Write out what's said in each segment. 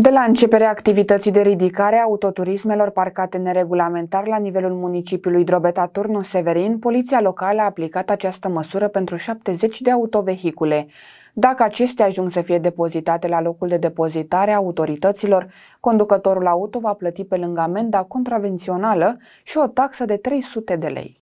De la începerea activității de ridicare a autoturismelor parcate neregulamentar la nivelul municipiului Drobeta Turnu Severin, poliția locală a aplicat această măsură pentru 70 de autovehicule. Dacă acestea ajung să fie depozitate la locul de depozitare a autorităților, conducătorul auto va plăti pe lângă amenda contravențională și o taxă de 300 de lei.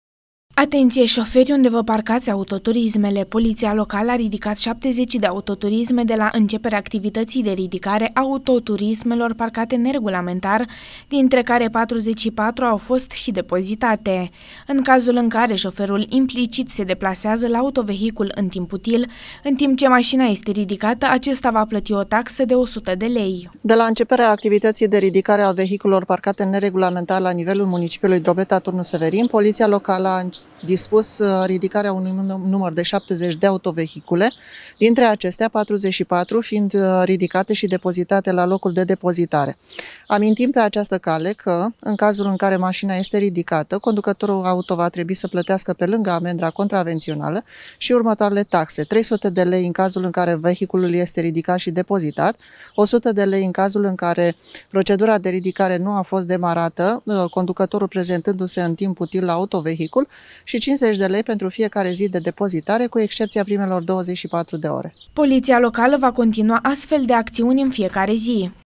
Atenție șoferi unde vă parcați autoturismele. Poliția locală a ridicat 70 de autoturisme de la începerea activității de ridicare a autoturismelor parcate neregulamentar, dintre care 44 au fost și depozitate. În cazul în care șoferul implicit se deplasează la autovehicul în timp util, în timp ce mașina este ridicată, acesta va plăti o taxă de 100 de lei. De la începerea activității de ridicare a vehiculor parcate neregulamentar la nivelul municipiului Drobeta Turnu Severin, poliția locală a dispus uh, ridicarea unui număr de 70 de autovehicule, dintre acestea 44 fiind uh, ridicate și depozitate la locul de depozitare. Amintim pe această cale că, în cazul în care mașina este ridicată, conducătorul auto va trebui să plătească pe lângă amendra contravențională și următoarele taxe, 300 de lei în cazul în care vehiculul este ridicat și depozitat, 100 de lei în cazul în care procedura de ridicare nu a fost demarată, uh, conducătorul prezentându-se în timp util la autovehicul și 50 de lei pentru fiecare zi de depozitare, cu excepția primelor 24 de ore. Poliția locală va continua astfel de acțiuni în fiecare zi.